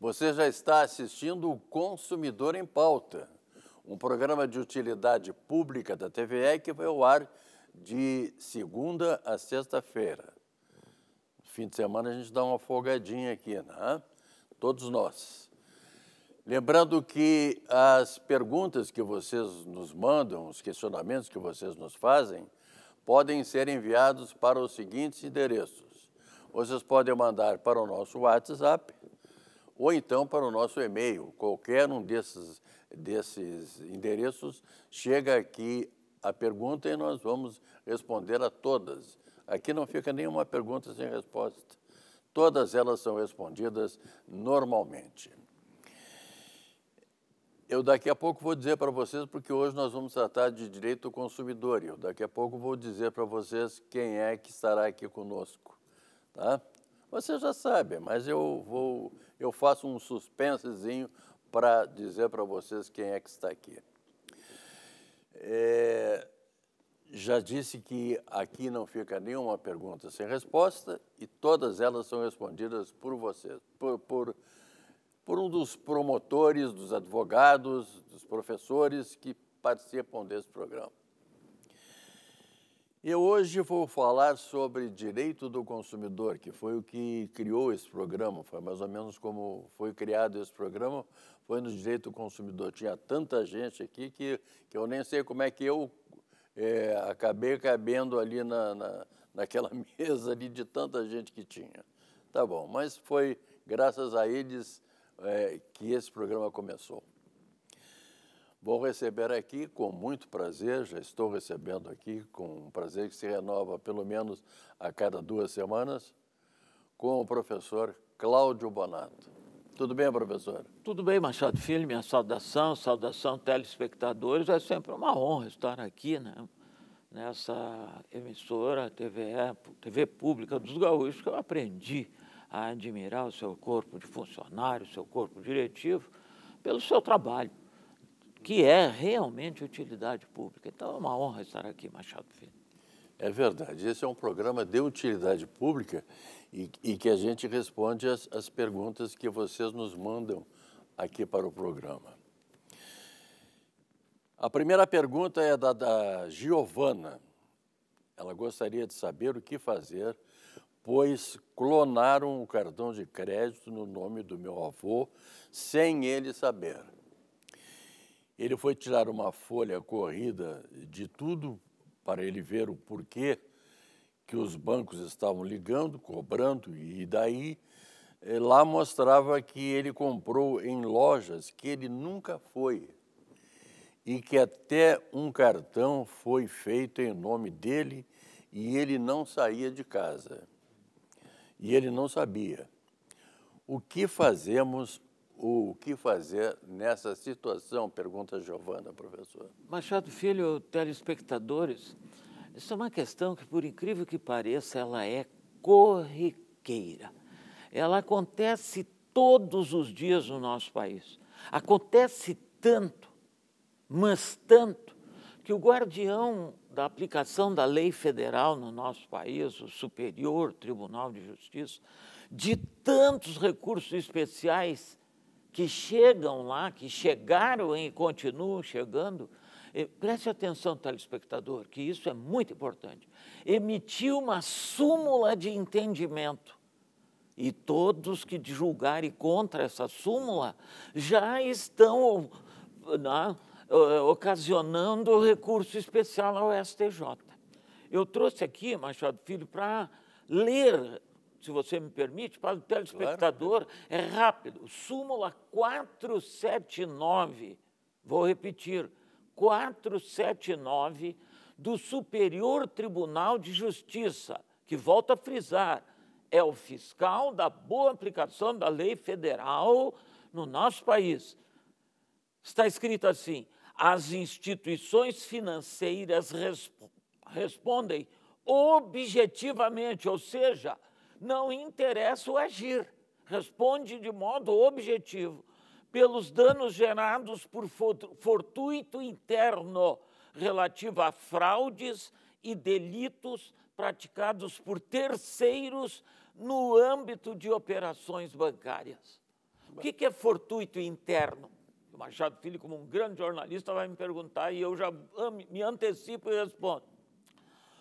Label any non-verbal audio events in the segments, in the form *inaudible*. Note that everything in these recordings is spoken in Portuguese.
Você já está assistindo o Consumidor em Pauta, um programa de utilidade pública da TVE que vai ao ar de segunda a sexta-feira. Fim de semana a gente dá uma folgadinha aqui, né? Todos nós. Lembrando que as perguntas que vocês nos mandam, os questionamentos que vocês nos fazem, podem ser enviados para os seguintes endereços. Vocês podem mandar para o nosso WhatsApp, ou então para o nosso e-mail. Qualquer um desses, desses endereços chega aqui a pergunta e nós vamos responder a todas. Aqui não fica nenhuma pergunta sem resposta. Todas elas são respondidas normalmente. Eu daqui a pouco vou dizer para vocês, porque hoje nós vamos tratar de direito do consumidor, e eu daqui a pouco vou dizer para vocês quem é que estará aqui conosco. Tá? Você já sabe, mas eu vou, eu faço um suspensezinho para dizer para vocês quem é que está aqui. É, já disse que aqui não fica nenhuma pergunta sem resposta e todas elas são respondidas por vocês, por, por, por um dos promotores, dos advogados, dos professores que participam desse programa. Eu hoje vou falar sobre direito do consumidor, que foi o que criou esse programa, foi mais ou menos como foi criado esse programa, foi no direito do consumidor. Tinha tanta gente aqui que, que eu nem sei como é que eu é, acabei cabendo ali na, na, naquela *laughs* mesa ali de tanta gente que tinha. Tá bom, mas foi graças a eles é, que esse programa começou. Vou receber aqui com muito prazer, já estou recebendo aqui com um prazer que se renova pelo menos a cada duas semanas, com o professor Cláudio Bonato. Tudo bem, professor? Tudo bem, Machado Filho, minha saudação, saudação telespectadores. É sempre uma honra estar aqui, né? Nessa emissora TV, TV Pública dos Gaúchos, que eu aprendi a admirar o seu corpo de funcionário, o seu corpo diretivo, pelo seu trabalho, que é realmente utilidade pública. Então é uma honra estar aqui, Machado Filho. É verdade. Esse é um programa de utilidade pública e, e que a gente responde as, as perguntas que vocês nos mandam aqui para o programa. A primeira pergunta é da, da Giovana. Ela gostaria de saber o que fazer, pois clonaram o cartão de crédito no nome do meu avô sem ele saber. Ele foi tirar uma folha corrida de tudo para ele ver o porquê que os bancos estavam ligando, cobrando, e daí eh, lá mostrava que ele comprou em lojas que ele nunca foi e que até um cartão foi feito em nome dele e ele não saía de casa. E ele não sabia. O que fazemos o que fazer nessa situação? Pergunta Giovana, professor. Machado Filho, telespectadores, isso é uma questão que, por incrível que pareça, ela é corriqueira. Ela acontece todos os dias no nosso país. Acontece tanto, mas tanto, que o guardião da aplicação da lei federal no nosso país, o Superior Tribunal de Justiça, de tantos recursos especiais que chegam lá, que chegaram e continuam chegando, preste atenção, telespectador, que isso é muito importante, emitiu uma súmula de entendimento. E todos que julgarem contra essa súmula já estão né, ocasionando recurso especial ao STJ. Eu trouxe aqui, Machado Filho, para ler se você me permite, para o telespectador, claro. é rápido. Súmula 479, vou repetir, 479 do Superior Tribunal de Justiça, que volta a frisar, é o fiscal da boa aplicação da lei federal no nosso país. Está escrito assim: as instituições financeiras resp respondem objetivamente, ou seja, não interessa o agir. Responde de modo objetivo pelos danos gerados por fortuito interno relativo a fraudes e delitos praticados por terceiros no âmbito de operações bancárias. O que, é fortuito interno? O Machado Filho, como um grande jornalista, vai me perguntar e eu já me antecipo e respondo.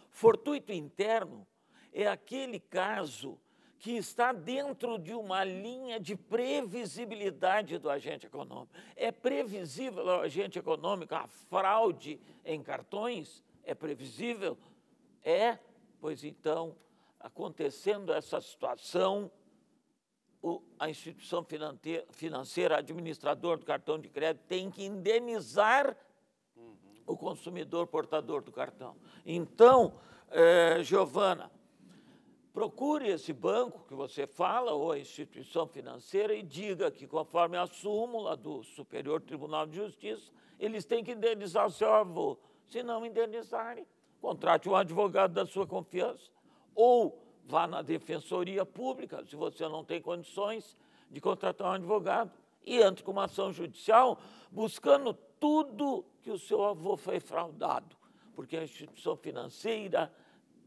Fortuito interno é aquele caso que está dentro de uma linha de previsibilidade do agente econômico. É previsível o agente econômico a fraude em cartões? É previsível? É, pois então, acontecendo essa situação, o, a instituição financeira, financeira, administrador do cartão de crédito, tem que indenizar uhum. o consumidor portador do cartão. Então, eh, Giovana, Procure esse banco que você fala ou a instituição financeira e diga que, conforme a súmula do Superior Tribunal de Justiça, eles têm que indenizar o seu avô. Se não indenizarem, contrate um advogado da sua confiança ou vá na defensoria pública, se você não tem condições de contratar um advogado, e entre com uma ação judicial buscando tudo que o seu avô foi fraudado, porque a instituição financeira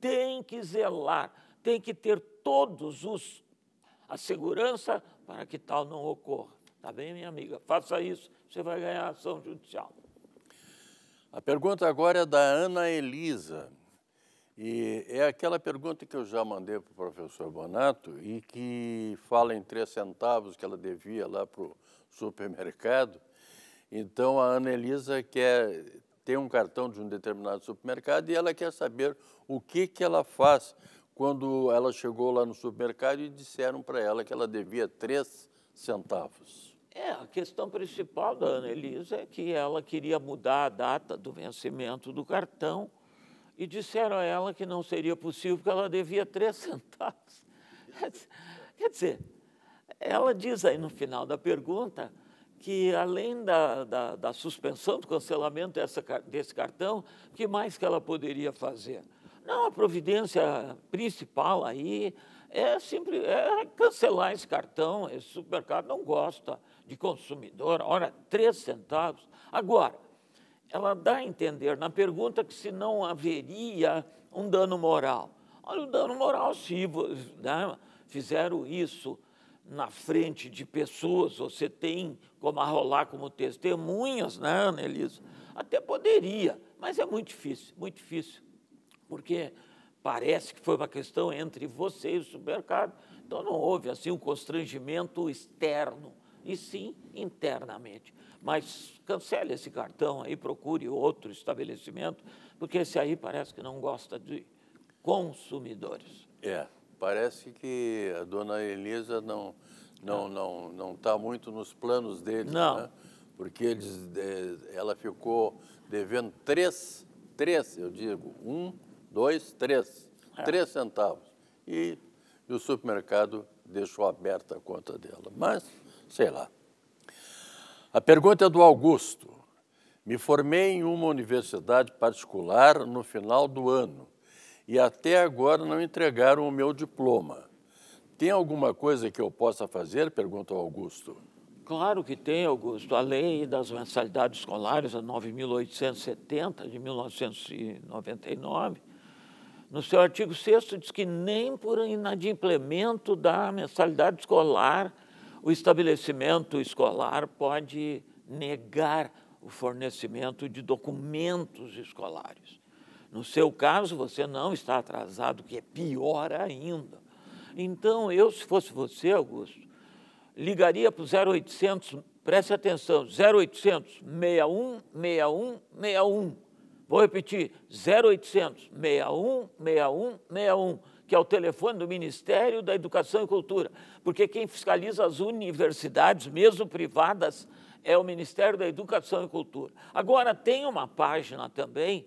tem que zelar tem que ter todos os a segurança para que tal não ocorra. Tá bem, minha amiga? Faça isso, você vai ganhar ação judicial. A pergunta agora é da Ana Elisa. E é aquela pergunta que eu já mandei para o professor Bonato e que fala em três centavos que ela devia lá para o supermercado. Então a Ana Elisa quer ter um cartão de um determinado supermercado e ela quer saber o que, que ela faz quando ela chegou lá no supermercado e disseram para ela que ela devia três centavos. É, a questão principal da Ana Elisa é que ela queria mudar a data do vencimento do cartão e disseram a ela que não seria possível porque ela devia três *laughs* centavos. Quer dizer, ela diz aí no final da pergunta que além da, da, da suspensão do cancelamento dessa, desse cartão, o que mais que ela poderia fazer? Não, a providência principal aí é sempre é cancelar esse cartão. Esse é supermercado não gosta de consumidor, Olha, três centavos. Agora, ela dá a entender na pergunta que se não haveria um dano moral. Olha, o dano moral, se né, fizeram isso na frente de pessoas, você tem como arrolar como testemunhas, né, Anelisa? Até poderia, mas é muito difícil, muito difícil porque parece que foi uma questão entre você e o supermercado. Então não houve assim um constrangimento externo, e sim internamente. Mas cancele esse cartão aí, procure outro estabelecimento, porque esse aí parece que não gosta de consumidores. É, parece que a dona Elisa não não é. não não está muito nos planos deles, não. Né? Porque eles, eh, ela ficou devendo três, três, eu digo, um dois, três. É. Três centavos. E, e o supermercado deixou aberta a conta dela. Mas, sei lá. A pergunta é do Augusto. Me formei em uma universidade particular no final do ano e até agora não entregaram o meu diploma. Tem alguma coisa que eu possa fazer? Pergunta o Augusto. Claro que tem, Augusto. A lei das mensalidades escolares, a 9.870 de 1999, no seu artigo 6 diz que nem por inadimplemento da mensalidade escolar o estabelecimento escolar pode negar o fornecimento de documentos escolares. No seu caso, você não está atrasado, que é pior ainda. Então, eu, se fosse você, Augusto, ligaria para o 0800, preste atenção, 0800 61 61 61 Vou repetir: 0800 61 61 61, que é o telefone do Ministério da Educação e Cultura, porque quem fiscaliza as universidades, mesmo privadas, é o Ministério da Educação e Cultura. Agora, tem uma página também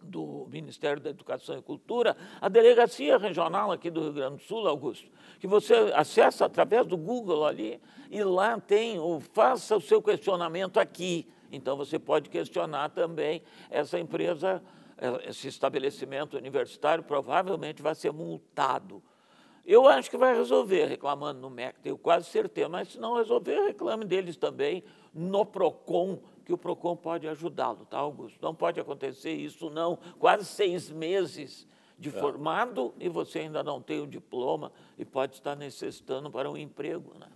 do Ministério da Educação e Cultura, a Delegacia Regional aqui do Rio Grande do Sul, Augusto, que você acessa através do Google ali e lá tem o Faça o seu questionamento aqui. Então, você pode questionar também essa empresa, é, esse estabelecimento universitário, provavelmente vai ser multado. Eu acho que vai resolver reclamando no MEC, tenho quase certeza, mas se não resolver, reclame deles também no PROCON, que o PROCON pode ajudá-lo, tá, Augusto? Não pode acontecer isso, não. Quase seis meses de é. formado e você ainda não tem o diploma e pode estar necessitando para um emprego, né?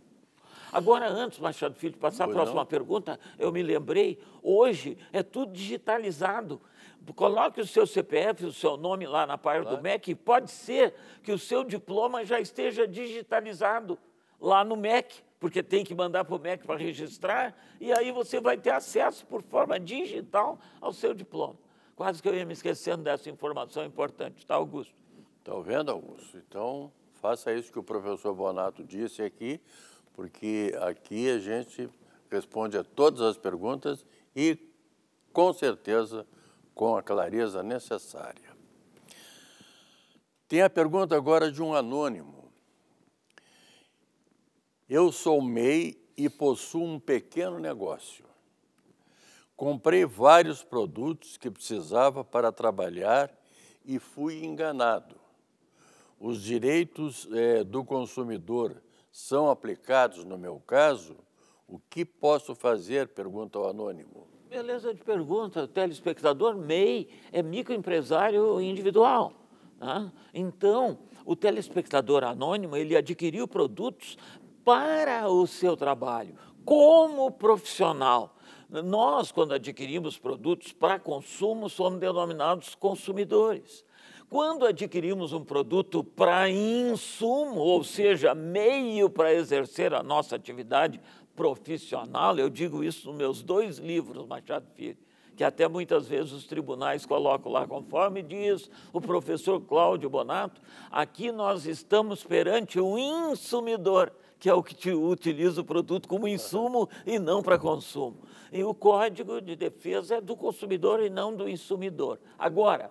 Agora, antes, Machado Filho, de passar a próxima não. pergunta, eu me lembrei, hoje é tudo digitalizado. Coloque o seu CPF, o seu nome lá na página claro. do MEC, e pode ser que o seu diploma já esteja digitalizado lá no MEC, porque tem que mandar para o MEC para registrar, e aí você vai ter acesso por forma digital ao seu diploma. Quase que eu ia me esquecendo dessa informação importante, tá, Augusto? Estão tá vendo, Augusto? Então, faça isso que o professor Bonato disse aqui porque aqui a gente responde a todas as perguntas e, com certeza, com a clareza necessária. Tem a pergunta agora de um anônimo. Eu sou MEI e possuo um pequeno negócio. Comprei vários produtos que precisava para trabalhar e fui enganado. Os direitos é, do consumidor são aplicados no meu caso, o que posso fazer? Pergunta o anônimo. Beleza de pergunta, telespectador, MEI é microempresário individual. Né? Então, o telespectador anônimo, ele adquiriu produtos para o seu trabalho, como profissional. Nós, quando adquirimos produtos para consumo, somos denominados consumidores. Quando adquirimos um produto para insumo, ou seja, meio para exercer a nossa atividade profissional, eu digo isso nos meus dois livros, Machado Filho, que até muitas vezes os tribunais colocam lá, conforme diz o professor Cláudio Bonato, aqui nós estamos perante o insumidor, que é o que utiliza o produto como insumo e não para consumo. E o Código de Defesa é do consumidor e não do insumidor. Agora,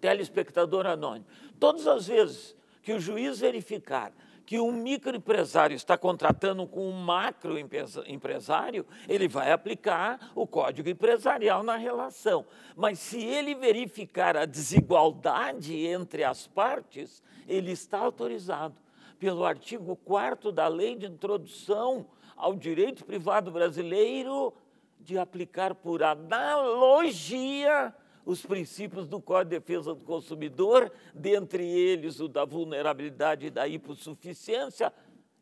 telespectador anônimo. Todas as vezes que o juiz verificar que um microempresário está contratando com um macroempresário, ele vai aplicar o código empresarial na relação. Mas se ele verificar a desigualdade entre as partes, ele está autorizado pelo artigo 4 da Lei de Introdução ao Direito Privado Brasileiro de aplicar por analogia os princípios do Código de Defesa do Consumidor, dentre eles o da vulnerabilidade e da hipossuficiência,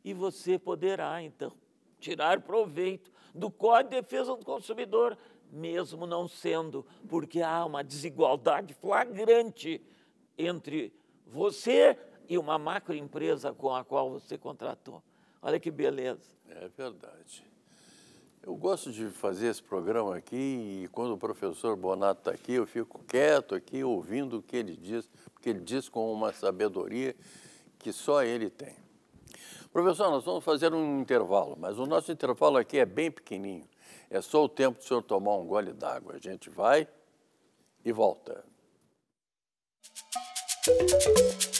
e você poderá, então, tirar proveito do Código de Defesa do Consumidor, mesmo não sendo, porque há uma desigualdade flagrante entre você e uma macroempresa com a qual você contratou. Olha que beleza. É verdade gosto de fazer esse programa aqui e quando o professor Bonato está aqui, eu fico quieto aqui ouvindo o que ele diz, porque ele diz com uma sabedoria que só ele tem. Professor, nós vamos fazer um intervalo, mas o nosso intervalo aqui é bem pequenininho. É só o tempo do senhor tomar um gole d'água. A gente vai e volta. Música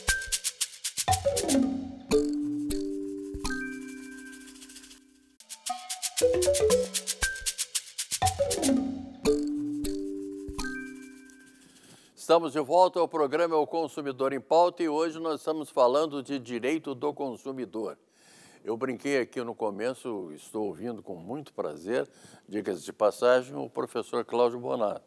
Estamos de volta ao programa é O Consumidor em Pauta e hoje nós estamos falando de direito do consumidor. Eu brinquei aqui no começo, estou ouvindo com muito prazer, dicas de passagem, o professor Cláudio Bonato.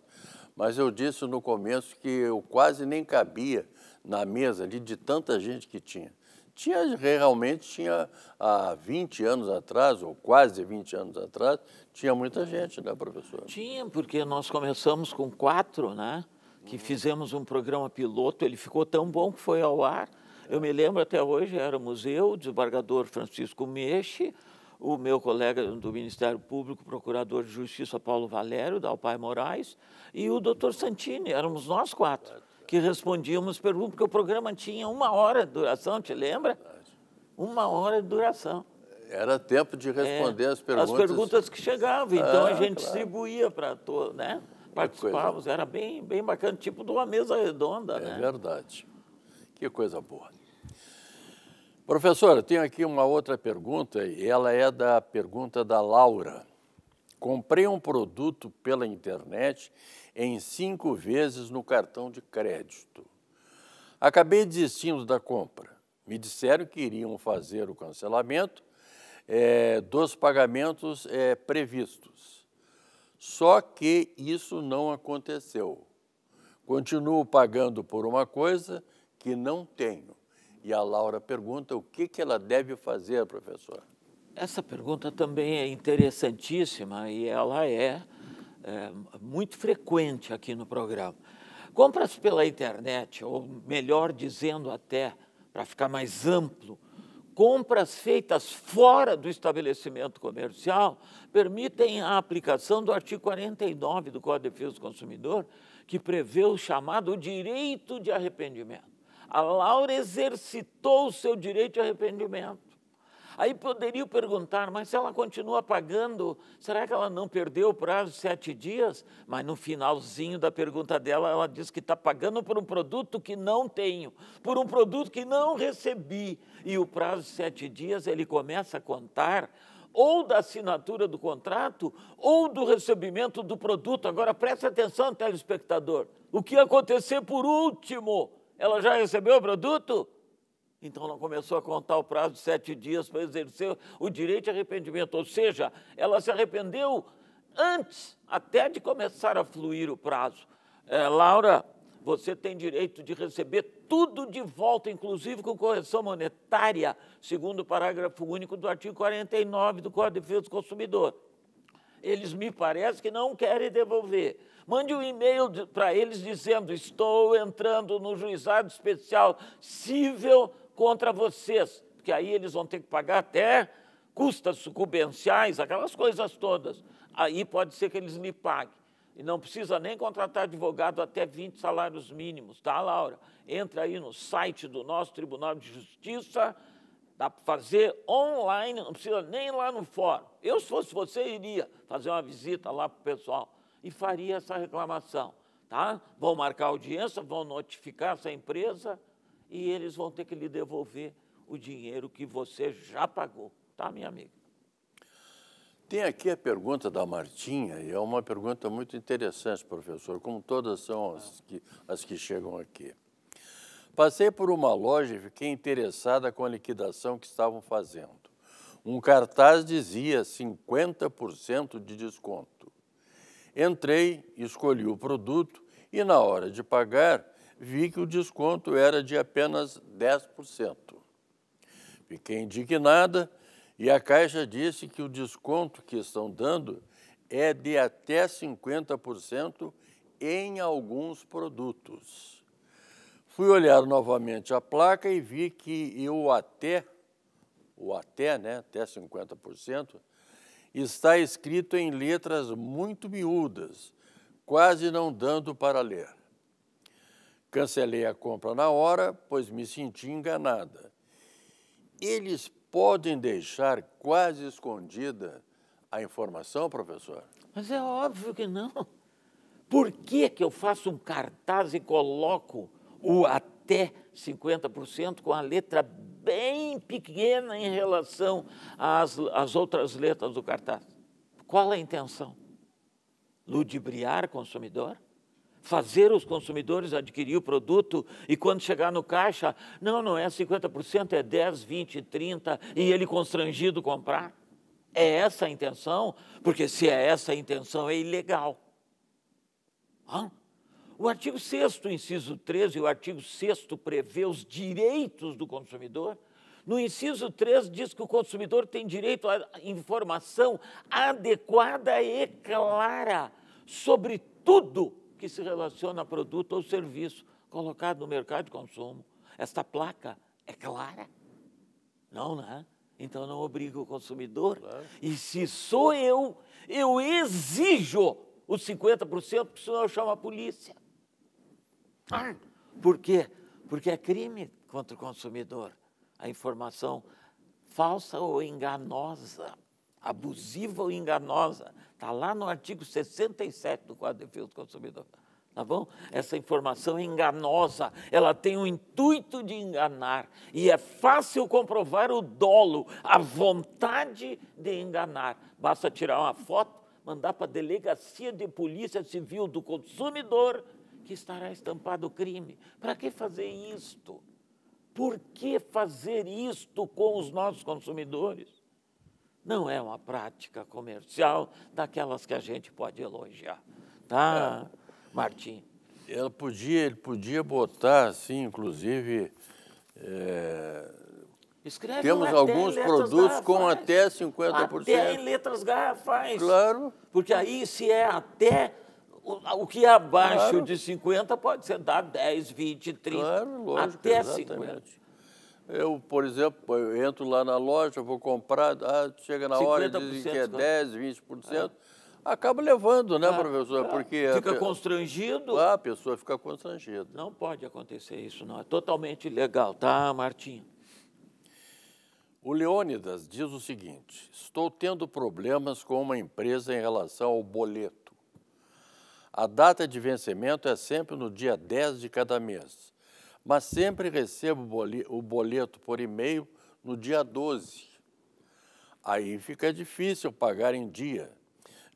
Mas eu disse no começo que eu quase nem cabia na mesa ali de tanta gente que tinha. Tinha realmente, tinha há 20 anos atrás, ou quase 20 anos atrás, tinha muita gente, né, professor? Tinha, porque nós começamos com quatro, né? que fizemos um programa piloto, ele ficou tão bom que foi ao ar. Eu me lembro até hoje, éramos eu, o desembargador Francisco Meixe, o meu colega do Ministério Público, procurador de Justiça Paulo Valério, da Alpai Moraes, e o doutor Santini, éramos nós quatro que respondíamos perguntas, porque o programa tinha uma hora de duração, te lembra? Uma hora de duração. Era tempo de responder é, as perguntas. As perguntas que chegavam, então ah, a gente claro. distribuía para todos, né? participávamos, era bem, bem bacana, tipo de uma mesa redonda. É né? verdade. Que coisa boa. Professora, tenho aqui uma outra pergunta, e ela é da pergunta da Laura. Comprei um produto pela internet em cinco vezes no cartão de crédito. Acabei desistindo da compra. Me disseram que iriam fazer o cancelamento é, dos pagamentos é, previstos. Só que isso não aconteceu. Continuo pagando por uma coisa que não tenho. E a Laura pergunta o que, que ela deve fazer, professor. Essa pergunta também é interessantíssima e ela é, é muito frequente aqui no programa. Compras pela internet, ou melhor dizendo, até para ficar mais amplo, compras feitas fora do estabelecimento comercial permitem a aplicação do artigo 49 do Código de Defesa do Consumidor, que prevê o chamado direito de arrependimento. A Laura exercitou o seu direito de arrependimento. Aí poderia perguntar, mas se ela continua pagando, será que ela não perdeu o prazo de sete dias? Mas no finalzinho da pergunta dela, ela diz que está pagando por um produto que não tenho, por um produto que não recebi. E o prazo de sete dias ele começa a contar ou da assinatura do contrato ou do recebimento do produto. Agora preste atenção, telespectador. O que acontecer por último? Ela já recebeu o produto? Então ela começou a contar o prazo de sete dias para exercer o direito de arrependimento, ou seja, ela se arrependeu antes até de começar a fluir o prazo. É, Laura, você tem direito de receber tudo de volta, inclusive com correção monetária, segundo o parágrafo único do artigo 49 do Código de Defesa do Consumidor. Eles me parece que não querem devolver. Mande um e-mail para eles dizendo: estou entrando no juizado especial civil contra vocês, porque aí eles vão ter que pagar até custas sucumbenciais, aquelas coisas todas. Aí pode ser que eles me paguem. E não precisa nem contratar advogado até 20 salários mínimos, tá, Laura? Entra aí no site do nosso Tribunal de Justiça, dá para fazer online, não precisa nem lá no fórum. Eu, se fosse você, iria fazer uma visita lá para o pessoal e faria essa reclamação, tá? Vão marcar audiência, vão notificar essa empresa e eles vão ter que lhe devolver o dinheiro que você já pagou, tá, minha amiga? Tem aqui a pergunta da Martinha, e é uma pergunta muito interessante, professor, como todas são as que, as que chegam aqui. Passei por uma loja e fiquei interessada com a liquidação que estavam fazendo. Um cartaz dizia 50% de desconto. Entrei, escolhi o produto e, na hora de pagar, vi que o desconto era de apenas 10%. Fiquei indignada e a Caixa disse que o desconto que estão dando é de até 50% em alguns produtos. Fui olhar novamente a placa e vi que o até, o até, né, até 50%, está escrito em letras muito miúdas, quase não dando para ler. Cancelei a compra na hora, pois me senti enganada. Eles podem deixar quase escondida a informação, professor? Mas é óbvio que não. Por que, que eu faço um cartaz e coloco o até 50% com a letra bem pequena em relação às, às outras letras do cartaz? Qual a intenção? Ludibriar consumidor? fazer os consumidores adquirir o produto e quando chegar no caixa, não, não é 50%, é 10, 20, 30 e ele constrangido comprar? É essa a intenção? Porque se é essa a intenção, é ilegal. Hã? O artigo 6 inciso 13, o artigo 6 prevê os direitos do consumidor. No inciso 3 diz que o consumidor tem direito à informação adequada e clara sobre tudo que se relaciona a produto ou serviço colocado no mercado de consumo. Esta placa é clara? Não, né? Então não obriga o consumidor. Claro. E se sou eu, eu exijo os 50%, porque senão eu chamo a polícia. Ah. por quê? Porque é crime contra o consumidor. A informação falsa ou enganosa, abusiva ou enganosa, Está lá no artigo 67 do Código de Defesa do Consumidor. Tá bom? Essa informação é enganosa, ela tem o intuito de enganar. E é fácil comprovar o dolo, a vontade de enganar. Basta tirar uma foto, mandar para a delegacia de polícia civil do consumidor, que estará estampado o crime. Para que fazer isto? Por que fazer isto com os nossos consumidores? não é uma prática comercial daquelas que a gente pode elogiar, tá, é. Martim? Ela podia, ele podia botar, assim, inclusive. É... Escreve Temos alguns produtos com até 50%. Até em letras garrafais. Claro. Porque aí, se é até o que é abaixo claro. de 50 pode ser dar 10, 20, 30, claro, lógico, até exatamente. 50. Eu, por exemplo, eu entro lá na loja, vou comprar, ah, chega na hora, dizem que é 10, 20%. É. Acaba levando, né, é, professor? Porque é. fica a, constrangido. Ah, a pessoa fica constrangida. Não pode acontecer isso, não. É totalmente ilegal, tá, Martim? O Leônidas diz o seguinte: estou tendo problemas com uma empresa em relação ao boleto. A data de vencimento é sempre no dia 10 de cada mês mas sempre recebo o boleto por e-mail no dia 12. Aí fica difícil pagar em dia.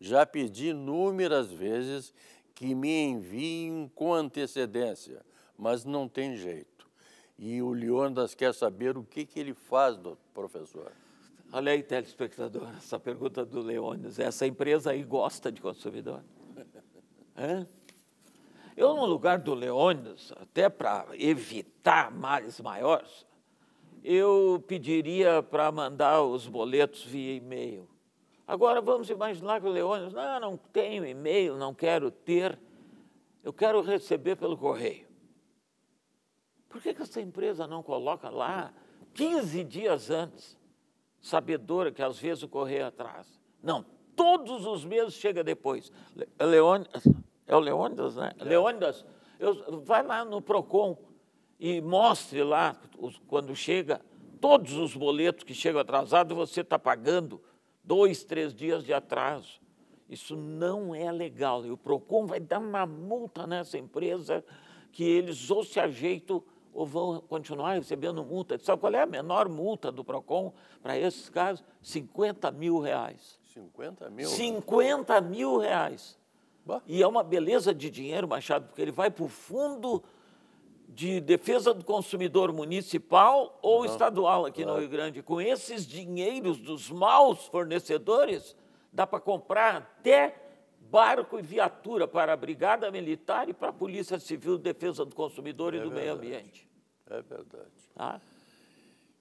Já pedi inúmeras vezes que me enviem com antecedência, mas não tem jeito. E o Leônidas quer saber o que, que ele faz, professor. Olha aí, telespectador, essa pergunta do Leônidas. Essa empresa aí gosta de consumidor. *laughs* Hã? Eu, no lugar do Leônidas, até para evitar males maiores, eu pediria para mandar os boletos via e-mail. Agora vamos imaginar que o Leônidas, não, não tenho e-mail, não quero ter, eu quero receber pelo correio. Por que, que essa empresa não coloca lá 15 dias antes, sabedora que às vezes o correio atrasa? Não, todos os meses chega depois. Leônidas é o Leônidas, né? É. Leônidas, eu, vai lá no PROCON e mostre lá, os, quando chega, todos os boletos que chegam atrasados, você está pagando dois, três dias de atraso. Isso não é legal. E o PROCON vai dar uma multa nessa empresa que eles ou se ajeitam ou vão continuar recebendo multa. Sabe qual é a menor multa do PROCON para esses casos? 50 mil reais. 50 mil? 50 mil reais. Bah. E é uma beleza de dinheiro, Machado, porque ele vai para o fundo de defesa do consumidor municipal ou uhum. estadual aqui no Rio Grande. Com esses dinheiros dos maus fornecedores, dá para comprar até barco e viatura para a Brigada Militar e para a Polícia Civil, Defesa do Consumidor é e do verdade. Meio Ambiente. É verdade. Ah?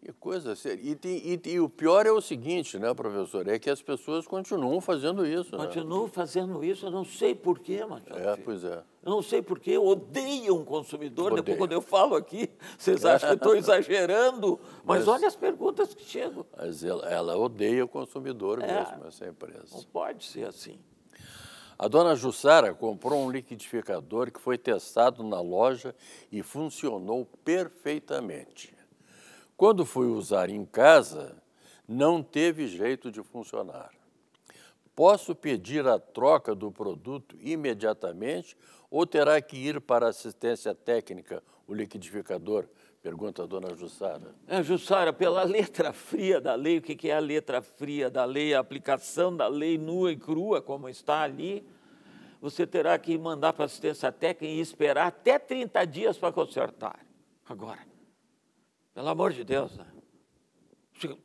Que coisa séria. E, e, e, o pior é o seguinte, né, professor? É que as pessoas continuam fazendo isso. Né? Continuam né? fazendo isso, eu não sei porquê, Matheus. É, pois é. Eu não sei porquê, odeiam um consumidor. Odeio. Depois, quando eu falo aqui, *laughs* vocês é. acham que estou exagerando, mas, mas, olha as perguntas que chegam. Mas ela, ela odeia o consumidor é, mesmo, essa é empresa. Não pode ser assim. A dona Jussara comprou um liquidificador que foi testado na loja e funcionou perfeitamente. Quando fui usar em casa, não teve jeito de funcionar. Posso pedir a troca do produto imediatamente ou terá que ir para assistência técnica, o liquidificador? Pergunta a dona Jussara. É, Jussara, pela letra fria da lei, o que é a letra fria da lei, a aplicação da lei nua e crua, como está ali, você terá que mandar para assistência técnica e esperar até 30 dias para consertar. Agora, pelo amor de Deus, né?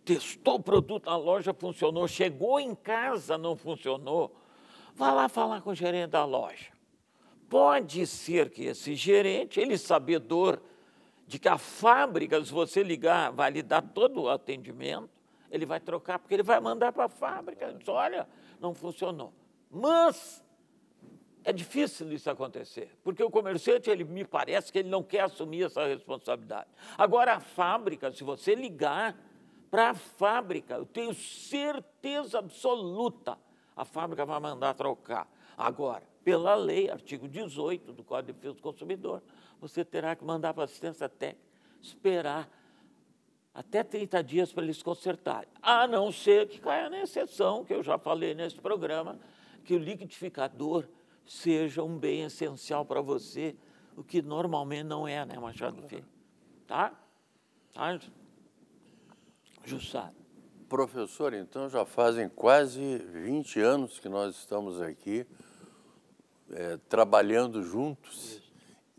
testou o produto na loja, funcionou, chegou em casa, não funcionou. Vá lá falar com o gerente da loja. Pode ser que esse gerente, ele sabedor de que a fábrica, se você ligar, vai lhe dar todo o atendimento, ele vai trocar, porque ele vai mandar para a fábrica. Diz, olha, não funcionou. Mas é difícil isso acontecer, porque o comerciante, ele me parece que ele não quer assumir essa responsabilidade. Agora, a fábrica, se você ligar para a fábrica, eu tenho certeza absoluta, a fábrica vai mandar trocar. Agora, pela lei, artigo 18 do Código de Defesa do Consumidor, você terá que mandar para assistência técnica, esperar até 30 dias para eles consertarem, a não ser que caia na exceção, que eu já falei nesse programa, que o liquidificador seja um bem essencial para você, o que normalmente não é, né, Machado Filho? Tá? Tá? Jussara. Professor, então já fazem quase 20 anos que nós estamos aqui é, trabalhando juntos. Isso.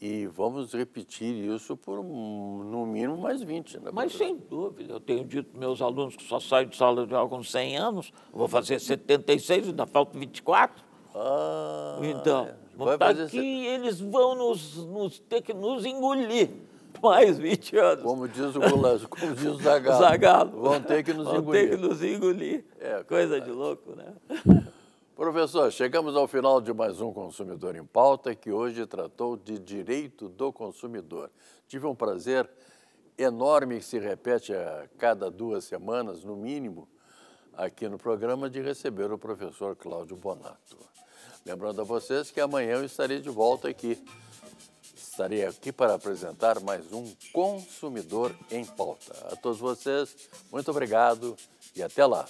E vamos repetir isso por no mínimo mais 20. Né, Mas sem dúvida, eu tenho dito para meus alunos que só saem de sala de aula com 100 anos, vou fazer 76, ainda falta 24. Ah, então, vão tá aqui eles vão nos, nos ter que nos engolir *laughs* mais 20 anos. Como diz o Gulas, como diz o *laughs* Zagalo. Zagalo. Vão ter que nos vão engolir. Vão ter que nos engolir. É, é Coisa verdade. de louco, né? *laughs* Professor, chegamos ao final de mais um Consumidor em Pauta, que hoje tratou de direito do consumidor. Tive um prazer enorme, que se repete a cada duas semanas, no mínimo, aqui no programa, de receber o professor Cláudio Bonato. Lembrando a vocês que amanhã eu estarei de volta aqui. Estarei aqui para apresentar mais um Consumidor em Pauta. A todos vocês, muito obrigado e até lá.